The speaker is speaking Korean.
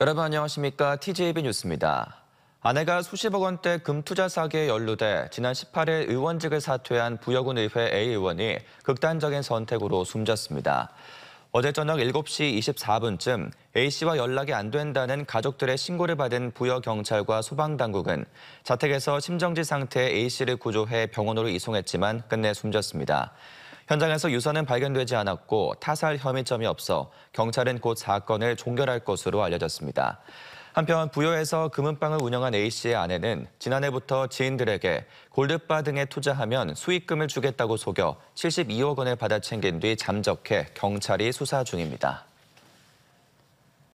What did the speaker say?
여러분 안녕하십니까? TJB 뉴스입니다. 아내가 수십억 원대 금투자 사기에 연루돼 지난 18일 의원직을 사퇴한 부여군 의회 A 의원이 극단적인 선택으로 숨졌습니다. 어제 저녁 7시 24분쯤 A씨와 연락이 안 된다는 가족들의 신고를 받은 부여경찰과 소방당국은 자택에서 심정지 상태의 A씨를 구조해 병원으로 이송했지만 끝내 숨졌습니다. 현장에서 유서는 발견되지 않았고 타살 혐의점이 없어 경찰은 곧 사건을 종결할 것으로 알려졌습니다. 한편 부여에서 금은방을 운영한 A씨의 아내는 지난해부터 지인들에게 골드바 등에 투자하면 수익금을 주겠다고 속여 72억 원을 받아 챙긴 뒤 잠적해 경찰이 수사 중입니다.